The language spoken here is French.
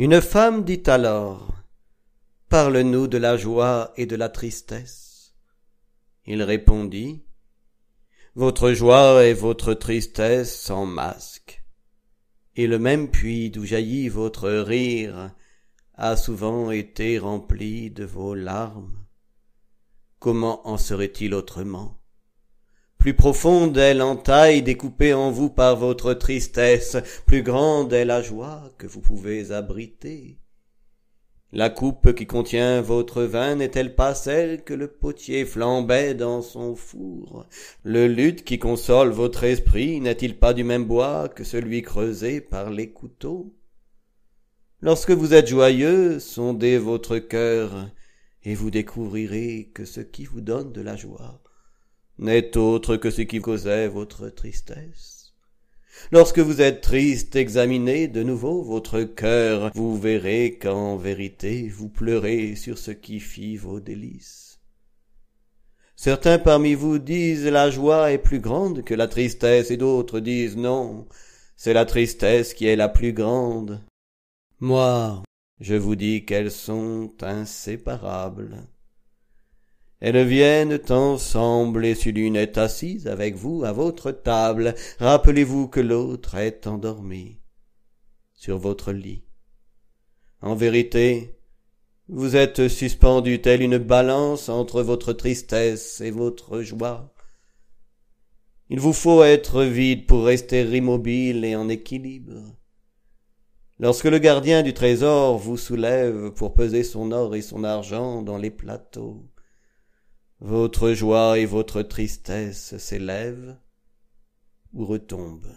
Une femme dit alors Parle-nous de la joie et de la tristesse. Il répondit Votre joie et votre tristesse s'en masquent, et le même puits d'où jaillit votre rire a souvent été rempli de vos larmes. Comment en serait-il autrement plus profonde est l'entaille découpée en vous par votre tristesse, plus grande est la joie que vous pouvez abriter. La coupe qui contient votre vin n'est-elle pas celle que le potier flambait dans son four? Le luth qui console votre esprit n'est-il pas du même bois que celui creusé par les couteaux? Lorsque vous êtes joyeux, sondez votre cœur, et vous découvrirez que ce qui vous donne de la joie n'est autre que ce qui causait votre tristesse. Lorsque vous êtes triste, examinez de nouveau votre cœur, vous verrez qu'en vérité vous pleurez sur ce qui fit vos délices. Certains parmi vous disent la joie est plus grande que la tristesse, et d'autres disent non, c'est la tristesse qui est la plus grande. Moi, je vous dis qu'elles sont inséparables. Elles viennent ensemble et si l'une est assise avec vous à votre table, rappelez-vous que l'autre est endormie sur votre lit. En vérité, vous êtes suspendu tel une balance entre votre tristesse et votre joie. Il vous faut être vide pour rester immobile et en équilibre. Lorsque le gardien du trésor vous soulève pour peser son or et son argent dans les plateaux, votre joie et votre tristesse s'élèvent ou retombent.